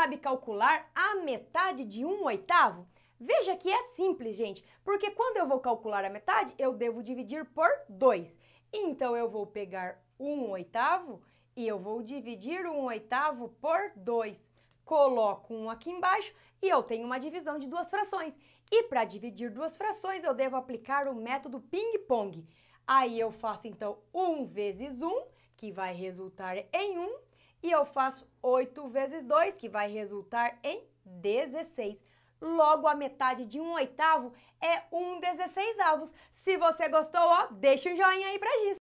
sabe calcular a metade de um oitavo? Veja que é simples, gente, porque quando eu vou calcular a metade, eu devo dividir por 2. Então, eu vou pegar um oitavo e eu vou dividir um oitavo por 2. Coloco um aqui embaixo e eu tenho uma divisão de duas frações. E para dividir duas frações, eu devo aplicar o método ping-pong. Aí eu faço então 1 um vezes 1, um, que vai resultar em 1, um, e eu faço 8 vezes 2, que vai resultar em 16. Logo, a metade de um oitavo é um 16 avos. Se você gostou, ó, deixa um joinha aí pra gente.